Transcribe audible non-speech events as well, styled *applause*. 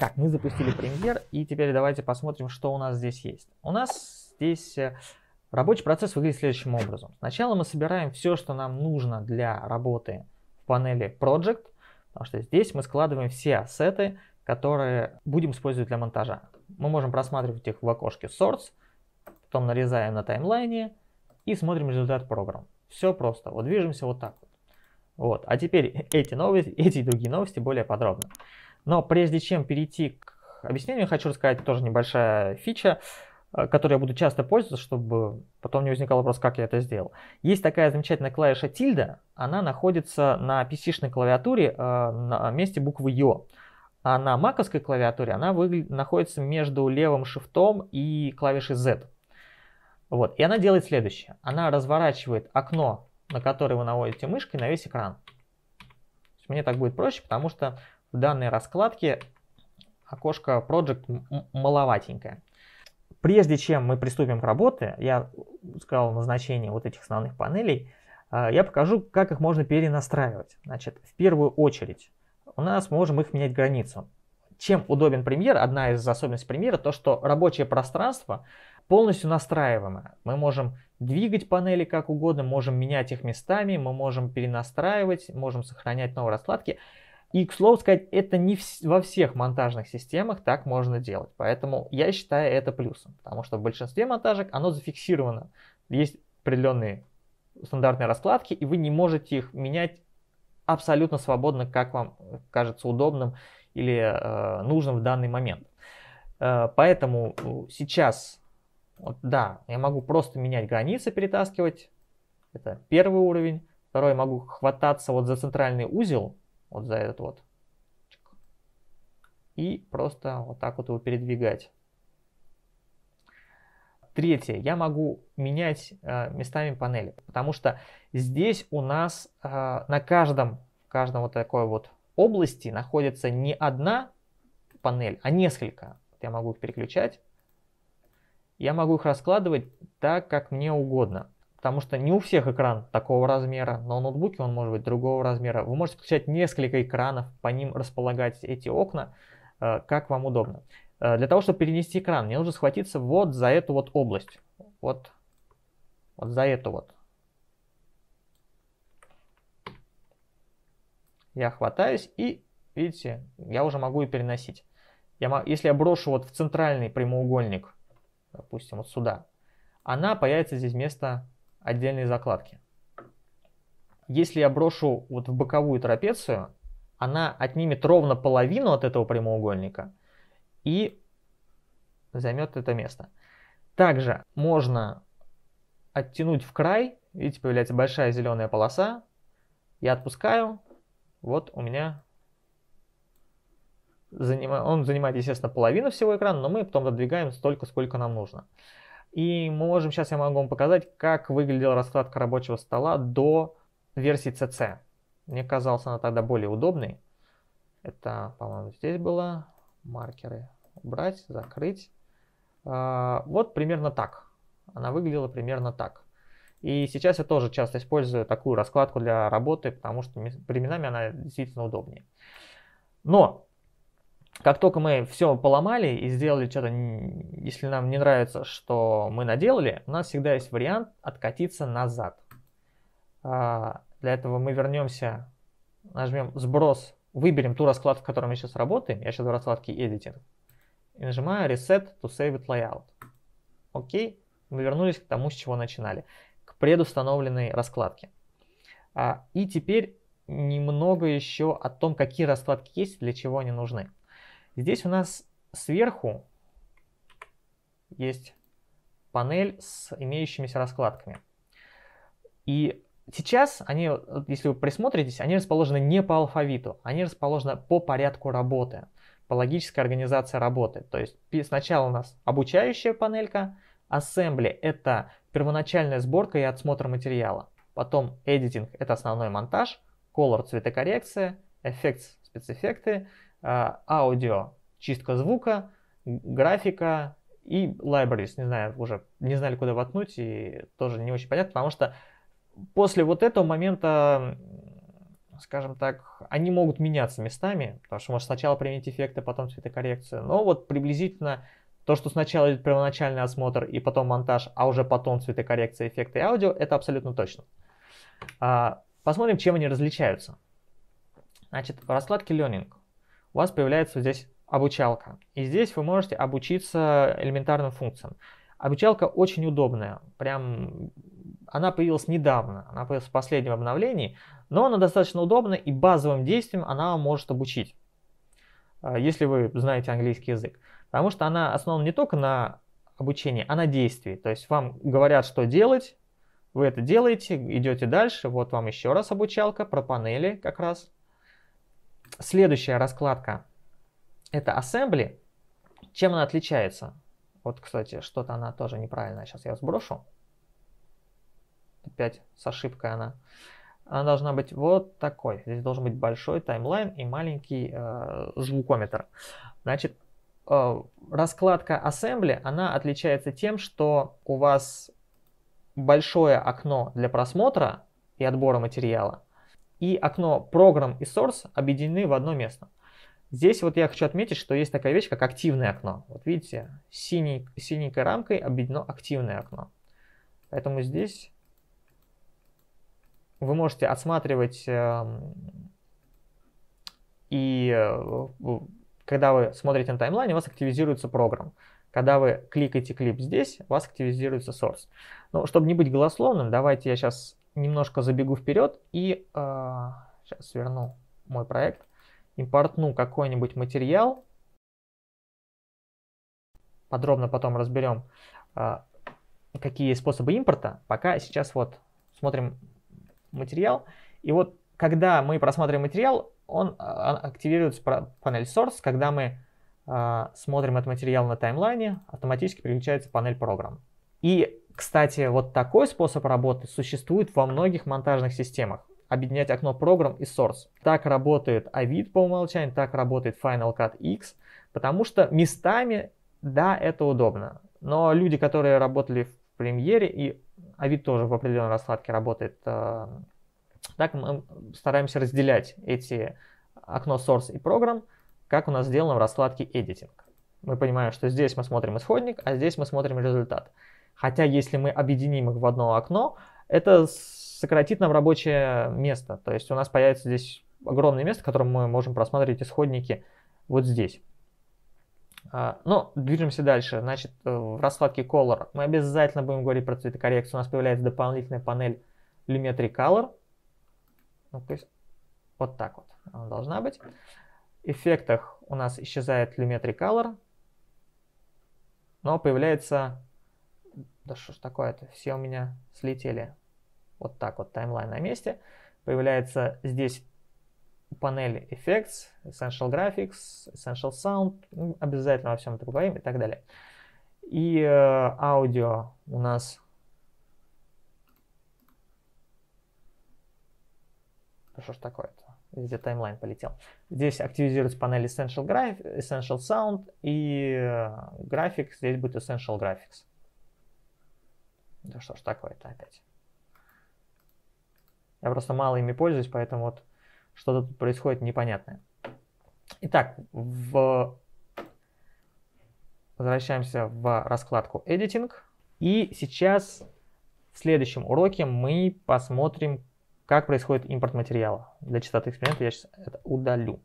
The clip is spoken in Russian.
Так, мы запустили премьер, и теперь давайте посмотрим, что у нас здесь есть. У нас здесь э, рабочий процесс выглядит следующим образом. Сначала мы собираем все, что нам нужно для работы в панели Project, потому что здесь мы складываем все ассеты, которые будем использовать для монтажа. Мы можем просматривать их в окошке Source, потом нарезаем на таймлайне и смотрим результат программ. Все просто, вот движемся вот так вот. Вот. А теперь *laughs* эти новости, эти и другие новости более подробно. Но прежде чем перейти к объяснению, хочу рассказать тоже небольшая фича, э, которой я буду часто пользоваться, чтобы потом не возникал вопрос, как я это сделал. Есть такая замечательная клавиша тильда, она находится на PC-шной клавиатуре э, на месте буквы Йо. А на маковской клавиатуре она выгля- находится между левым шифтом и клавишей Z. Вот. И она делает следующее. Она разворачивает окно, на которое вы наводите мышкой, на весь экран. Мне так будет проще, потому что в данной раскладке окошко Project маловатенькое. Прежде чем мы приступим к работе, я сказал назначение вот этих основных панелей, а, я покажу, как их можно перенастраивать. Значит, в первую очередь у нас можем их менять границу. Чем удобен премьер? Одна из особенностей премьера то, что рабочее пространство полностью настраиваемое. Мы можем двигать панели как угодно, можем менять их местами, мы можем перенастраивать, можем сохранять новые раскладки. И, к слову сказать, это не в, во всех монтажных системах так можно делать. Поэтому я считаю это плюсом, потому что в большинстве монтажек оно зафиксировано. Есть определенные стандартные раскладки, и вы не можете их менять абсолютно свободно, как вам кажется удобным или э, нужным в данный момент. Э, поэтому э, сейчас, вот, да, я могу просто менять границы, перетаскивать. Это первый уровень. Второй, могу хвататься вот за центральный узел, вот за этот вот. И просто вот так вот его передвигать. Третье, я могу менять э, местами панели, потому что здесь у нас э, на каждом, каждом вот такой вот области находится не одна панель, а несколько. Я могу их переключать. Я могу их раскладывать так, как мне угодно. Потому что не у всех экран такого размера, но у ноутбуке он может быть другого размера. Вы можете включать несколько экранов, по ним располагать эти окна, э, как вам удобно. Э, для того, чтобы перенести экран, мне нужно схватиться вот за эту вот область. Вот, вот за эту вот. Я хватаюсь и, видите, я уже могу и переносить. Я, если я брошу вот в центральный прямоугольник, допустим, вот сюда, она появится здесь вместо отдельные закладки. Если я брошу вот в боковую трапецию, она отнимет ровно половину от этого прямоугольника и займет это место. Также можно оттянуть в край, видите, появляется большая зеленая полоса, я отпускаю, вот у меня занима... он занимает, естественно, половину всего экрана, но мы потом додвигаем столько, сколько нам нужно. И можем, сейчас я могу вам показать, как выглядела раскладка рабочего стола до версии CC. Мне казалось, она тогда более удобной. Это, по-моему, здесь было. Маркеры убрать, закрыть. А, вот примерно так. Она выглядела примерно так. И сейчас я тоже часто использую такую раскладку для работы, потому что временами она действительно удобнее. Но как только мы все поломали и сделали что-то, если нам не нравится, что мы наделали, у нас всегда есть вариант откатиться назад. А, для этого мы вернемся, нажмем сброс, выберем ту раскладку, в которой мы сейчас работаем. Я сейчас в раскладке Editing. И нажимаю Reset to Save it Layout. Окей, мы вернулись к тому, с чего начинали. К предустановленной раскладке. А, и теперь немного еще о том, какие раскладки есть для чего они нужны. Здесь у нас сверху есть панель с имеющимися раскладками. И сейчас они, если вы присмотритесь, они расположены не по алфавиту, они расположены по порядку работы, по логической организации работы. То есть сначала у нас обучающая панелька, ассембли — это первоначальная сборка и отсмотр материала, потом editing — это основной монтаж, color — цветокоррекция, effects — спецэффекты, а, аудио, чистка звука, графика и libraries, не знаю, уже не знали, куда воткнуть, и тоже не очень понятно, потому что после вот этого момента, скажем так, они могут меняться местами, потому что может сначала применить эффекты, потом цветокоррекцию, но вот приблизительно то, что сначала идет первоначальный осмотр и потом монтаж, а уже потом цветокоррекция, эффекты и аудио, это абсолютно точно. А, посмотрим, чем они различаются. Значит, в раскладке Learning у вас появляется здесь обучалка. И здесь вы можете обучиться элементарным функциям. Обучалка очень удобная, прям она появилась недавно, она появилась в последнем обновлении, но она достаточно удобна и базовым действием она может обучить, э, если вы знаете английский язык. Потому что она основана не только на обучении, а на действии. То есть вам говорят, что делать, вы это делаете, идете дальше, вот вам еще раз обучалка про панели как раз, Следующая раскладка – это ассембли. Чем она отличается? Вот, кстати, что-то она тоже неправильная. Сейчас я сброшу. Опять с ошибкой она. Она должна быть вот такой. Здесь должен быть большой таймлайн и маленький э, звукометр. Значит, э, раскладка ассембли, она отличается тем, что у вас большое окно для просмотра и отбора материала – и окно программ и Source объединены в одно место. Здесь вот я хочу отметить, что есть такая вещь, как активное окно. Вот видите, синей синенькой рамкой объединено активное окно. Поэтому здесь вы можете отсматривать э, и э, когда вы смотрите на таймлайн, у вас активизируется программ. Когда вы кликаете клип здесь, у вас активизируется source. Но ну, чтобы не быть голословным, давайте я сейчас немножко забегу вперед и э, а, сейчас сверну мой проект, импортну какой-нибудь материал, подробно потом разберем, э, какие способы импорта. Пока сейчас вот смотрим материал, и вот когда мы просматриваем материал, он а, активируется панель Source, когда мы э, смотрим этот материал на таймлайне, автоматически переключается панель программ И кстати, вот такой способ работы существует во многих монтажных системах. Объединять окно программ и Source. Так работает Avid по умолчанию, так работает Final Cut X, потому что местами, да, это удобно. Но люди, которые работали в премьере, и Авид тоже в определенной раскладке работает. Э, так мы стараемся разделять эти окно Source и программ, как у нас сделано в раскладке Editing. Мы понимаем, что здесь мы смотрим исходник, а здесь мы смотрим результат. Хотя, если мы объединим их в одно окно, это сократит нам рабочее место. То есть у нас появится здесь огромное место, в котором мы можем просматривать исходники вот здесь. А, но ну, движемся дальше. Значит, э, в раскладке Color мы обязательно будем говорить про цветокоррекцию. У нас появляется дополнительная панель Lumetri Color. Ну, то есть вот так вот она должна быть. В эффектах у нас исчезает Lumetri Color, но появляется да что ж такое-то, все у меня слетели. Вот так вот таймлайн на месте. Появляется здесь панель Effects, Essential Graphics, Essential Sound, ну, обязательно во всем это поговорим и так далее. И э, аудио у нас... Что ж такое-то? Везде таймлайн полетел. Здесь активизируется панель Essential, Graph, Essential Sound и э, график здесь будет Essential Graphics. Да что ж такое-то опять. Я просто мало ими пользуюсь, поэтому вот что-то тут происходит непонятное. Итак, в... возвращаемся в раскладку Editing. И сейчас в следующем уроке мы посмотрим, как происходит импорт материала. Для частоты эксперимента я сейчас это удалю.